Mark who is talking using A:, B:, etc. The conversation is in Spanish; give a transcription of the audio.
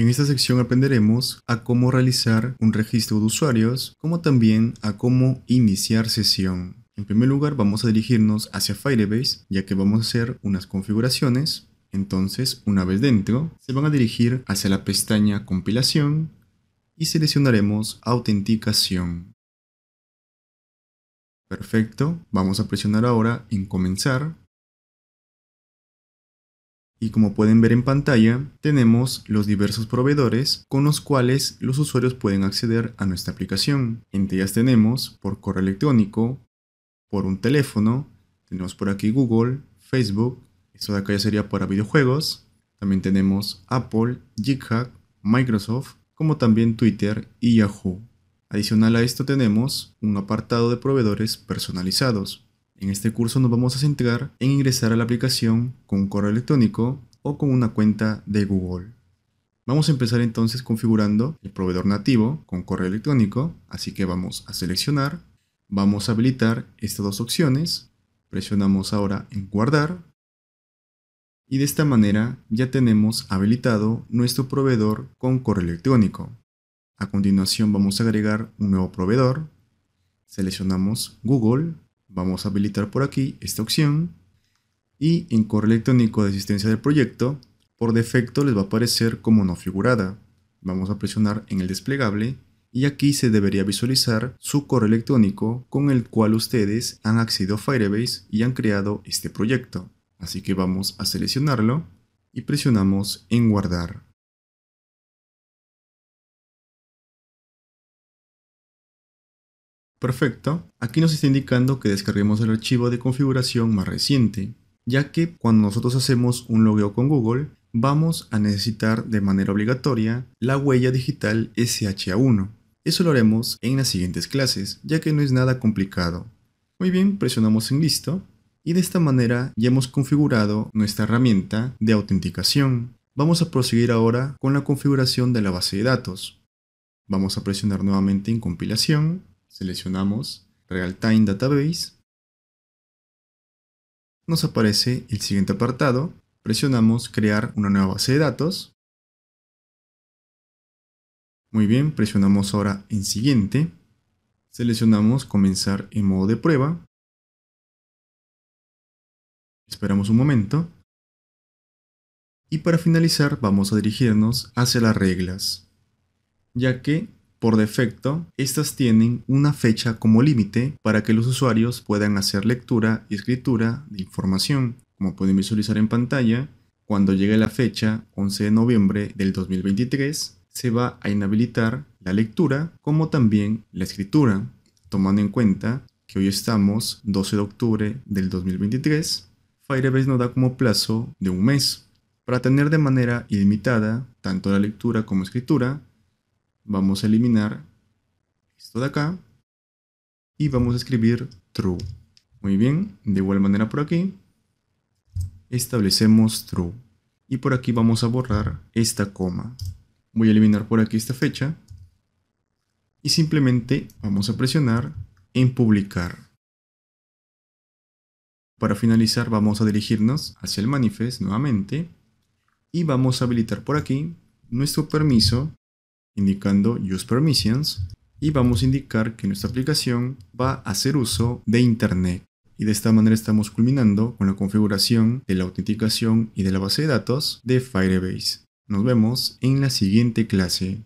A: En esta sección aprenderemos a cómo realizar un registro de usuarios, como también a cómo iniciar sesión. En primer lugar vamos a dirigirnos hacia Firebase, ya que vamos a hacer unas configuraciones. Entonces, una vez dentro, se van a dirigir hacia la pestaña Compilación y seleccionaremos Autenticación.
B: Perfecto, vamos a presionar ahora en Comenzar y como pueden ver en pantalla, tenemos los
A: diversos proveedores con los cuales los usuarios pueden acceder a nuestra aplicación. Entre ellas tenemos por correo electrónico, por un teléfono, tenemos por aquí Google, Facebook, esto de acá ya sería para videojuegos, también tenemos Apple, GitHub, Microsoft, como también Twitter y Yahoo. Adicional a esto tenemos un apartado de proveedores personalizados, en este curso nos vamos a centrar en ingresar a la aplicación con correo electrónico o con una cuenta de Google. Vamos a empezar entonces configurando el proveedor nativo con correo electrónico, así que vamos a seleccionar, vamos a habilitar estas dos opciones, presionamos ahora en guardar y de esta manera ya tenemos habilitado nuestro proveedor con correo electrónico. A continuación vamos a agregar un nuevo proveedor, seleccionamos Google vamos a habilitar por aquí esta opción y en correo electrónico de asistencia del proyecto, por defecto les va a aparecer como no figurada. Vamos a presionar en el desplegable y aquí se debería visualizar su correo electrónico con el cual ustedes han accedido a Firebase y han creado este proyecto.
B: Así que vamos a seleccionarlo y presionamos en guardar. Perfecto, aquí nos está indicando que descarguemos el archivo de configuración más reciente,
A: ya que cuando nosotros hacemos un logueo con Google, vamos a necesitar de manera obligatoria la huella digital SHA1. Eso lo haremos en las siguientes clases, ya que no es nada complicado. Muy bien, presionamos en listo y de esta manera ya hemos configurado nuestra herramienta de autenticación. Vamos a proseguir ahora con la configuración de la base de datos. Vamos a presionar nuevamente en compilación seleccionamos Realtime Database, nos aparece el siguiente apartado, presionamos crear una nueva base de datos,
B: muy bien, presionamos ahora en siguiente, seleccionamos comenzar en modo de prueba, esperamos un momento, y para finalizar vamos a dirigirnos
A: hacia las reglas, ya que por defecto, estas tienen una fecha como límite para que los usuarios puedan hacer lectura y escritura de información. Como pueden visualizar en pantalla, cuando llegue la fecha 11 de noviembre del 2023, se va a inhabilitar la lectura como también la escritura, tomando en cuenta que hoy estamos 12 de octubre del 2023, Firebase nos da como plazo de un mes. Para tener de manera ilimitada tanto la lectura como escritura, vamos a eliminar esto de acá y vamos a escribir true. Muy bien, de igual manera por aquí establecemos true y por aquí vamos a borrar esta coma. Voy a eliminar por aquí esta fecha y simplemente vamos a presionar en publicar. Para finalizar vamos a dirigirnos hacia el manifest nuevamente y vamos a habilitar por aquí nuestro permiso indicando Use Permissions y vamos a indicar que nuestra aplicación va a hacer uso de Internet. Y de esta manera estamos culminando con la configuración de la autenticación y de la base de datos de Firebase. Nos vemos en la siguiente clase.